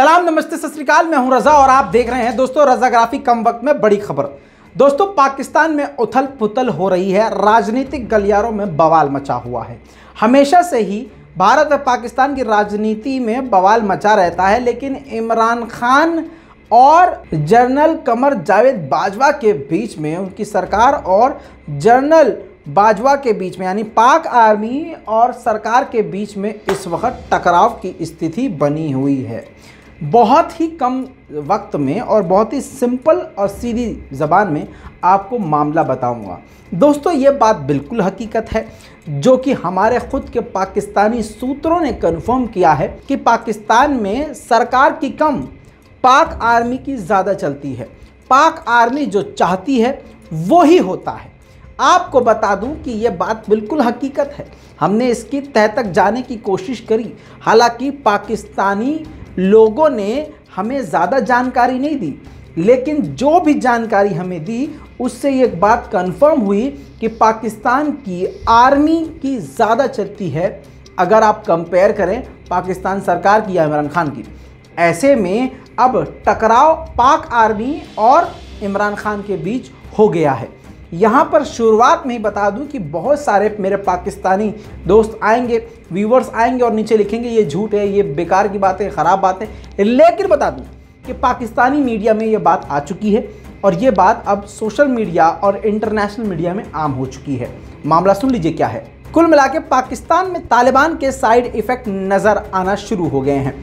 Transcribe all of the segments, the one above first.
सलाम नमस्ते सत श्रीकाल मैं हूं रजा और आप देख रहे हैं दोस्तों रजाग्राफी कम वक्त में बड़ी खबर दोस्तों पाकिस्तान में उथल पुथल हो रही है राजनीतिक गलियारों में बवाल मचा हुआ है हमेशा से ही भारत और पाकिस्तान की राजनीति में बवाल मचा रहता है लेकिन इमरान खान और जनरल कमर जावेद बाजवा के बीच में उनकी सरकार और जनरल बाजवा के बीच में यानी पाक आर्मी और सरकार के बीच में इस वक्त टकराव की स्थिति बनी हुई है बहुत ही कम वक्त में और बहुत ही सिंपल और सीधी ज़बान में आपको मामला बताऊंगा दोस्तों ये बात बिल्कुल हकीकत है जो कि हमारे ख़ुद के पाकिस्तानी सूत्रों ने कन्फर्म किया है कि पाकिस्तान में सरकार की कम पाक आर्मी की ज़्यादा चलती है पाक आर्मी जो चाहती है वो ही होता है आपको बता दूं कि ये बात बिल्कुल हकीकत है हमने इसकी तह तक जाने की कोशिश करी हालांकि पाकिस्तानी लोगों ने हमें ज़्यादा जानकारी नहीं दी लेकिन जो भी जानकारी हमें दी उससे एक बात कंफर्म हुई कि पाकिस्तान की आर्मी की ज़्यादा चलती है अगर आप कंपेयर करें पाकिस्तान सरकार की या इमरान खान की ऐसे में अब टकराव पाक आर्मी और इमरान खान के बीच हो गया है यहाँ पर शुरुआत में ही बता दूँ कि बहुत सारे मेरे पाकिस्तानी दोस्त आएंगे व्यूवर्स आएंगे और नीचे लिखेंगे ये झूठ है ये बेकार की बात है ख़राब बात है लेकिन बता दूँ कि पाकिस्तानी मीडिया में ये बात आ चुकी है और ये बात अब सोशल मीडिया और इंटरनेशनल मीडिया में आम हो चुकी है मामला सुन लीजिए क्या है कुल मिला पाकिस्तान में तालिबान के साइड इफ़ेक्ट नज़र आना शुरू हो गए हैं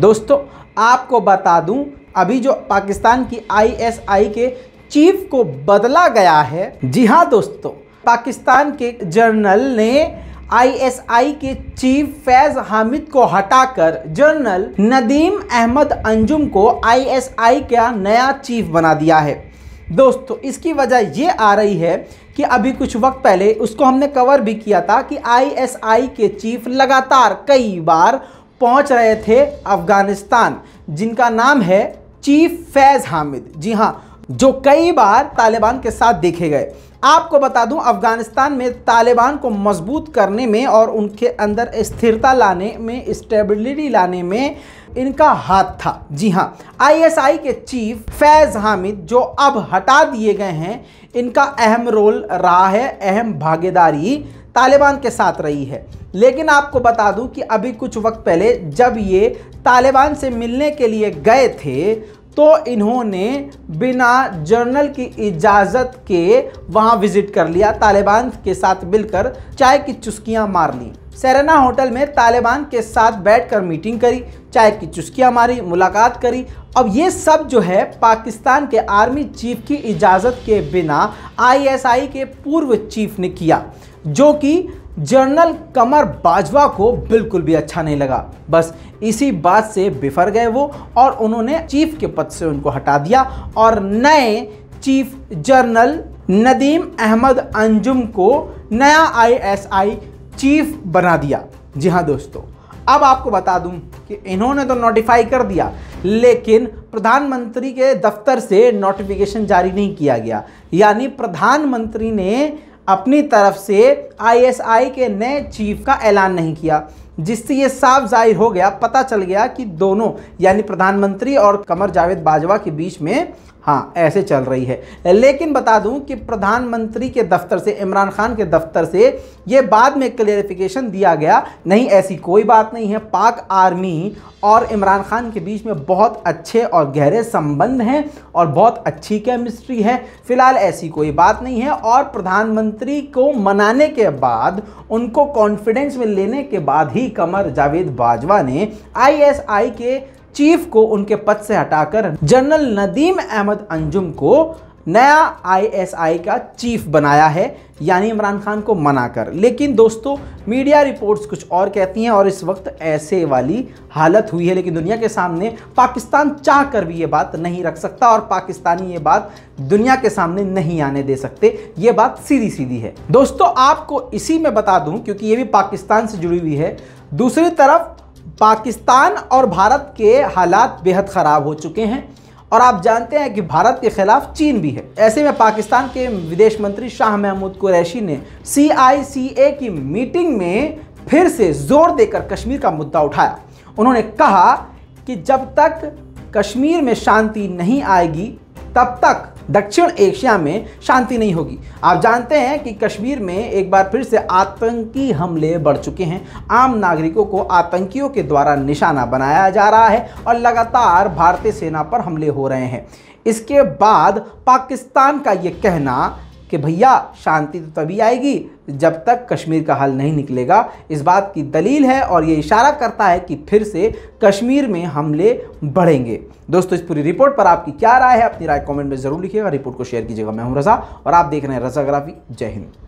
दोस्तों आपको बता दूं अभी जो पाकिस्तान की आईएसआई के चीफ को बदला गया है जी हाँ दोस्तों पाकिस्तान के जर्नल ने आईएसआई के चीफ फैज हामिद को हटाकर जनरल नदीम अहमद अंजुम को आईएसआई का नया चीफ बना दिया है दोस्तों इसकी वजह ये आ रही है कि अभी कुछ वक्त पहले उसको हमने कवर भी किया था कि आईएसआई के चीफ लगातार कई बार पहुंच रहे थे अफ़गानिस्तान जिनका नाम है चीफ फैज़ हामिद जी हाँ जो कई बार तालिबान के साथ देखे गए आपको बता दूं अफगानिस्तान में तालिबान को मजबूत करने में और उनके अंदर स्थिरता लाने में स्टेबिलिटी लाने में इनका हाथ था जी हाँ आईएसआई के चीफ फैज़ हामिद जो अब हटा दिए गए हैं इनका अहम रोल रहा है अहम भागीदारी तालिबान के साथ रही है लेकिन आपको बता दूं कि अभी कुछ वक्त पहले जब ये तालिबान से मिलने के लिए गए थे तो इन्होंने बिना जर्नल की इजाज़त के वहाँ विज़िट कर लिया तालिबान के साथ मिलकर चाय की चुस्कियाँ मार ली सेरेना होटल में तालिबान के साथ बैठकर मीटिंग करी चाय की चुस्कियाँ मारी मुलाकात करी अब ये सब जो है पाकिस्तान के आर्मी चीफ की इजाज़त के बिना आईएसआई के पूर्व चीफ ने किया जो कि जनरल कमर बाजवा को बिल्कुल भी अच्छा नहीं लगा बस इसी बात से बिफर गए वो और उन्होंने चीफ के पद से उनको हटा दिया और नए चीफ जनरल नदीम अहमद अंजुम को नया आईएसआई चीफ बना दिया जी हाँ दोस्तों अब आपको बता दूं कि इन्होंने तो नोटिफाई कर दिया लेकिन प्रधानमंत्री के दफ्तर से नोटिफिकेशन जारी नहीं किया गया यानी प्रधानमंत्री ने अपनी तरफ से आईएसआई के नए चीफ का ऐलान नहीं किया जिससे ये साफ जाहिर हो गया पता चल गया कि दोनों यानी प्रधानमंत्री और कमर जावेद बाजवा के बीच में हाँ ऐसे चल रही है लेकिन बता दूं कि प्रधानमंत्री के दफ्तर से इमरान खान के दफ्तर से ये बाद में क्लियरिफिकेशन दिया गया नहीं ऐसी कोई बात नहीं है पाक आर्मी और इमरान खान के बीच में बहुत अच्छे और गहरे संबंध हैं और बहुत अच्छी केमिस्ट्री है फिलहाल ऐसी कोई बात नहीं है और प्रधानमंत्री को मनाने के बाद उनको कॉन्फिडेंस में लेने के बाद ही कमर जावेद बाजवा ने आई के चीफ को उनके पद से हटाकर जनरल नदीम अहमद अंजुम को नया आईएसआई का चीफ बनाया है यानी इमरान खान को मना कर लेकिन दोस्तों मीडिया रिपोर्ट्स कुछ और कहती हैं और इस वक्त ऐसे वाली हालत हुई है लेकिन दुनिया के सामने पाकिस्तान चाह कर भी ये बात नहीं रख सकता और पाकिस्तानी ये बात दुनिया के सामने नहीं आने दे सकते ये बात सीधी सीधी है दोस्तों आपको इसी में बता दूँ क्योंकि ये भी पाकिस्तान से जुड़ी हुई है दूसरी तरफ पाकिस्तान और भारत के हालात बेहद ख़राब हो चुके हैं और आप जानते हैं कि भारत के खिलाफ चीन भी है ऐसे में पाकिस्तान के विदेश मंत्री शाह महमूद कुरैशी ने सी की मीटिंग में फिर से जोर देकर कश्मीर का मुद्दा उठाया उन्होंने कहा कि जब तक कश्मीर में शांति नहीं आएगी तब तक दक्षिण एशिया में शांति नहीं होगी आप जानते हैं कि कश्मीर में एक बार फिर से आतंकी हमले बढ़ चुके हैं आम नागरिकों को आतंकियों के द्वारा निशाना बनाया जा रहा है और लगातार भारतीय सेना पर हमले हो रहे हैं इसके बाद पाकिस्तान का ये कहना कि भैया शांति तो तभी आएगी जब तक कश्मीर का हल नहीं निकलेगा इस बात की दलील है और ये इशारा करता है कि फिर से कश्मीर में हमले बढ़ेंगे दोस्तों इस पूरी रिपोर्ट पर आपकी क्या राय है अपनी राय कमेंट में ज़रूर लिखिएगा रिपोर्ट को शेयर कीजिएगा मैं हूं रजा और आप देख रहे हैं रजा ग्राफी जय हिंद